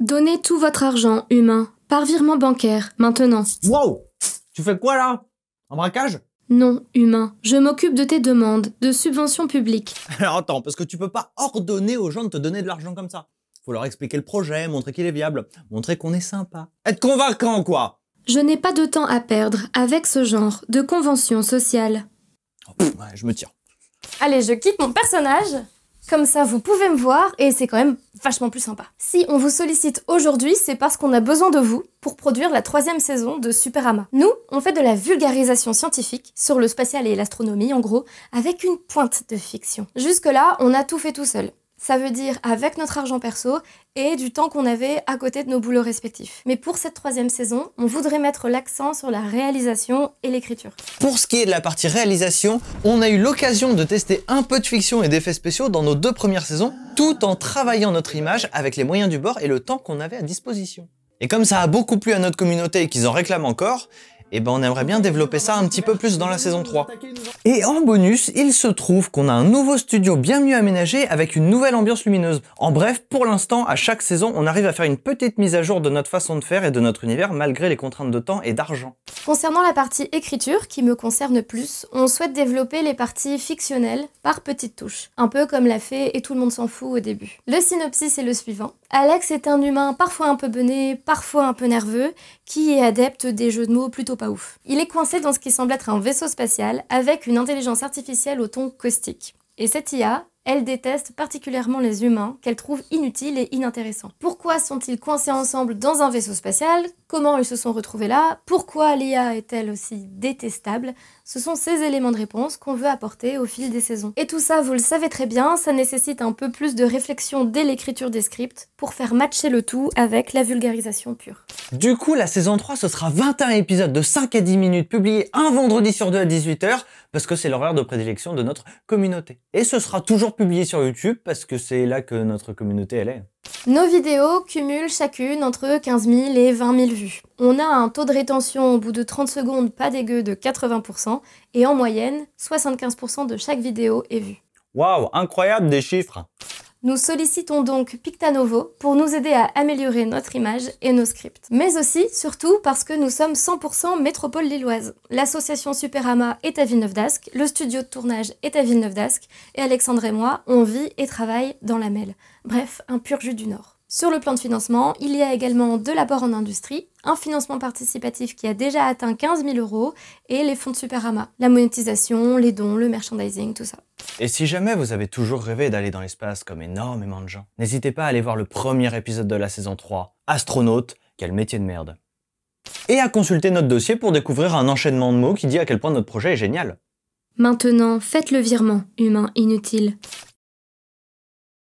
Donnez tout votre argent humain par virement bancaire maintenant. Wow Tu fais quoi là Un braquage non, humain, je m'occupe de tes demandes de subventions publiques. Alors attends, parce que tu peux pas ordonner aux gens de te donner de l'argent comme ça. Faut leur expliquer le projet, montrer qu'il est viable, montrer qu'on est sympa. Être convaincant, quoi Je n'ai pas de temps à perdre avec ce genre de convention sociale. Oh, ouais, je me tire. Allez, je quitte mon personnage comme ça, vous pouvez me voir et c'est quand même vachement plus sympa. Si on vous sollicite aujourd'hui, c'est parce qu'on a besoin de vous pour produire la troisième saison de Superama. Nous, on fait de la vulgarisation scientifique sur le spatial et l'astronomie, en gros, avec une pointe de fiction. Jusque-là, on a tout fait tout seul ça veut dire avec notre argent perso et du temps qu'on avait à côté de nos boulots respectifs. Mais pour cette troisième saison, on voudrait mettre l'accent sur la réalisation et l'écriture. Pour ce qui est de la partie réalisation, on a eu l'occasion de tester un peu de fiction et d'effets spéciaux dans nos deux premières saisons, tout en travaillant notre image avec les moyens du bord et le temps qu'on avait à disposition. Et comme ça a beaucoup plu à notre communauté et qu'ils en réclament encore, et eh ben on aimerait bien développer ça un petit peu plus dans la saison 3. Et en bonus, il se trouve qu'on a un nouveau studio bien mieux aménagé avec une nouvelle ambiance lumineuse. En bref, pour l'instant, à chaque saison, on arrive à faire une petite mise à jour de notre façon de faire et de notre univers malgré les contraintes de temps et d'argent. Concernant la partie écriture, qui me concerne plus, on souhaite développer les parties fictionnelles par petites touches, un peu comme l'a fait Et tout le monde s'en fout au début. Le synopsis est le suivant. Alex est un humain parfois un peu bené, parfois un peu nerveux, qui est adepte des jeux de mots plutôt pas ouf. Il est coincé dans ce qui semble être un vaisseau spatial avec une intelligence artificielle au ton caustique. Et cette IA elle déteste particulièrement les humains, qu'elle trouve inutiles et inintéressants. Pourquoi sont-ils coincés ensemble dans un vaisseau spatial Comment ils se sont retrouvés là Pourquoi l'IA est-elle aussi détestable Ce sont ces éléments de réponse qu'on veut apporter au fil des saisons. Et tout ça, vous le savez très bien, ça nécessite un peu plus de réflexion dès l'écriture des scripts pour faire matcher le tout avec la vulgarisation pure. Du coup, la saison 3, ce sera 21 épisodes de 5 à 10 minutes publiés un vendredi sur 2 à 18h parce que c'est l'horaire de prédilection de notre communauté. Et ce sera toujours publié sur YouTube parce que c'est là que notre communauté elle est. Nos vidéos cumulent chacune entre 15 000 et 20 000 vues. On a un taux de rétention au bout de 30 secondes pas dégueu de 80% et en moyenne, 75% de chaque vidéo est vue. Waouh, incroyable des chiffres nous sollicitons donc Pictanovo pour nous aider à améliorer notre image et nos scripts. Mais aussi, surtout, parce que nous sommes 100% métropole lilloise. L'association Superama est à Villeneuve d'Ascq, le studio de tournage est à Villeneuve d'Ascq, et Alexandre et moi, on vit et travaille dans la mêle. Bref, un pur jus du Nord. Sur le plan de financement, il y a également de l'apport en industrie, un financement participatif qui a déjà atteint 15 000 euros et les fonds de Superama, la monétisation, les dons, le merchandising, tout ça. Et si jamais vous avez toujours rêvé d'aller dans l'espace comme énormément de gens, n'hésitez pas à aller voir le premier épisode de la saison 3, Astronaute, quel métier de merde. Et à consulter notre dossier pour découvrir un enchaînement de mots qui dit à quel point notre projet est génial. Maintenant, faites le virement, humain inutile.